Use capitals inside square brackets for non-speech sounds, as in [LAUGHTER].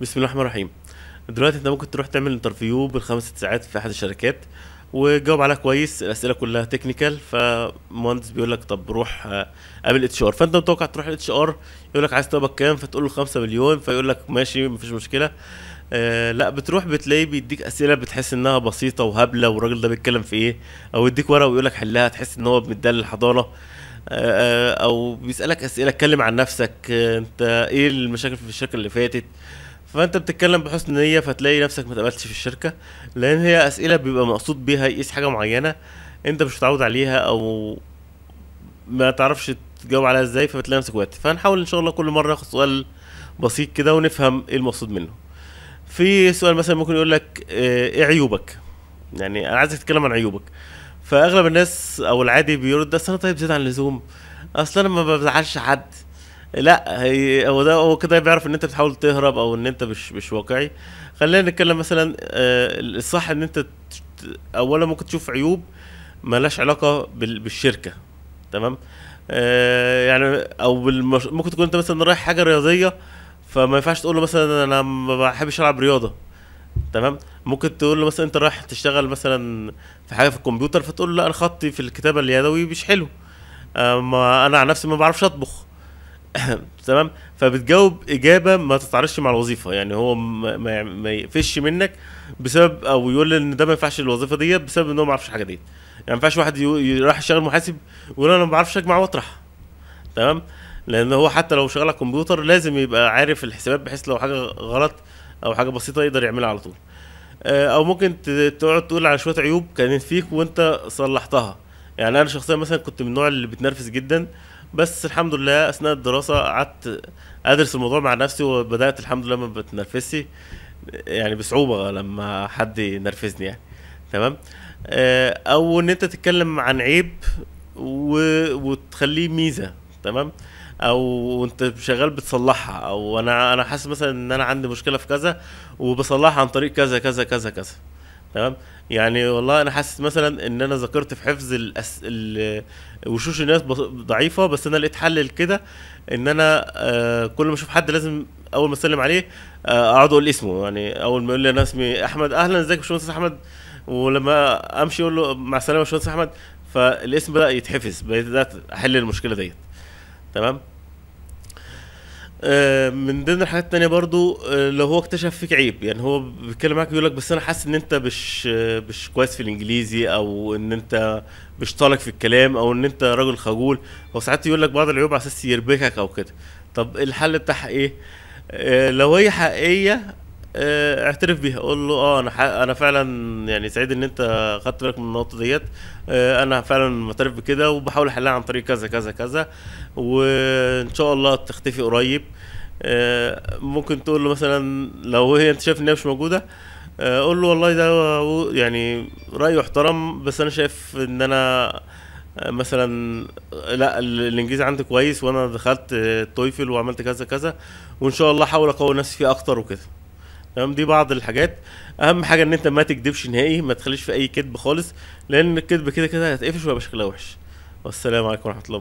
بسم الله الرحمن الرحيم دلوقتي انت ممكن تروح تعمل انترفيو بالخمس ست ساعات في احد الشركات وتجاوب عليها كويس الاسئله كلها تكنيكال فمهندس بيقول لك طب روح آه، قابل اتش ار فانت متوقع تروح الاتش ار يقول لك عايز تقبض كام فتقول له 5 مليون فيقول لك ماشي مفيش مشكله آه لا بتروح بتلاقيه بيديك اسئله بتحس انها بسيطه وهبله والراجل ده بيتكلم في ايه او يديك ورقه ويقول لك حلها تحس ان هو مدلل الحضانه آه،, آه او بيسالك اسئله اتكلم عن نفسك آه انت ايه المشاكل في الشركه اللي فاتت فانت بتتكلم بحسن نيه فتلاقي نفسك ما تقبلتش في الشركه لان هي اسئله بيبقى مقصود بيها يقيس حاجه معينه انت مش متعود عليها او ما تعرفش تجاوب عليها ازاي فبتلاقي نفسك وقت فهنحاول ان شاء الله كل مره ناخد سؤال بسيط كده ونفهم ايه المقصود منه في سؤال مثلا ممكن يقول لك آه، ايه عيوبك يعني انا عايزك تتكلم عن عيوبك فاغلب الناس او العادي بيرد اصل انا طيب زياده عن اللزوم اصل انا ما بزعلش حد لا هي هو ده هو كده بيعرف ان انت بتحاول تهرب او ان انت مش مش واقعي خلينا نتكلم مثلا آه، الصح ان انت اولا ممكن تشوف عيوب ملهاش علاقه بالشركه تمام آه، يعني او بالمش... ممكن تكون انت مثلا رايح حاجه رياضيه فما ينفعش تقول له مثلا انا ما بحبش العب رياضه تمام ممكن تقول له مثلا انت رايح تشتغل مثلا في حاجه في الكمبيوتر فتقول له لا انا خطي في الكتابه اليدوي مش حلو آه، انا عن نفسي ما بعرفش اطبخ [COUGHS] تمام فبتجاوب اجابه ما تتعارضش مع الوظيفه يعني هو ما, ما يقفش منك بسبب او يقول ان ده ما ينفعش الوظيفه دي بسبب ان هو ما يعرفش الحاجه دي يعني ما ينفعش واحد يروح يشتغل محاسب يقول انا ما بعرفش اجمع واطرح تمام لان هو حتى لو شغال على الكمبيوتر لازم يبقى عارف الحسابات بحيث لو حاجه غلط او حاجه بسيطه يقدر يعملها على طول آه، او ممكن تقعد تقول على شويه عيوب كانت فيك وانت صلحتها يعني انا شخصيا مثلا كنت من النوع اللي بتنرفز جدا بس الحمد لله اثناء الدراسه قعدت ادرس الموضوع مع نفسي وبدات الحمد لله ما بتنرفزش يعني بصعوبه لما حد ينرفزني يعني تمام آه، او ان انت تتكلم عن عيب و... وتخليه ميزه تمام او انت شغال بتصلحها او انا انا حاسس مثلا ان انا عندي مشكله في كذا وبصلحها عن طريق كذا كذا كذا كذا تمام يعني والله انا حاسس مثلا ان انا ذاكرت في حفظ الأس... ال... وشوش الناس ضعيفه بس انا لقيت حل كده ان انا آه كل ما اشوف حد لازم اول ما اسلم عليه آه اقعد اقول اسمه يعني اول ما يقول لي انا اسمي احمد اهلا ازيك يا باشمهندس احمد ولما امشي اقول له مع السلامه يا باشمهندس احمد فالاسم بدا يتحفز بدات احل المشكله ديت تمام آه، من ضمن الحاجات التانية برضو آه، لو هو اكتشف فيك عيب يعني هو بيتكلم معاك يقول لك بس انا حاسس ان انت مش آه، مش كويس في الانجليزي او ان انت مش طالق في الكلام او ان انت راجل خجول هو ساعات يقول لك بعض العيوب على اساس يربكك او كده طب الحل بتاعها ايه؟ لو هي حقيقيه آه، اعترف بيها قول له اه انا انا فعلا يعني سعيد ان انت خدت بالك من النقطه ديت اه انا فعلا معترف بكده وبحاول احلها عن طريق كذا كذا كذا وان شاء الله تختفي قريب اه ممكن تقول له مثلا لو هي انت شايف ان هي مش موجوده اه قول له والله ده يعني رايه احترم بس انا شايف ان انا آه، مثلا لا الانجليزي عندي كويس وانا دخلت آه، تويفل وعملت كذا كذا وان شاء الله احاول اقوي نفسي فيه اكتر وكده تمام دي بعض الحاجات اهم حاجه ان انت ما تكدبش نهائي ما تخليش في اي كذب خالص لان الكذب كده كده هيتقفش ويبقى شكلها وحش والسلام عليكم ورحمه الله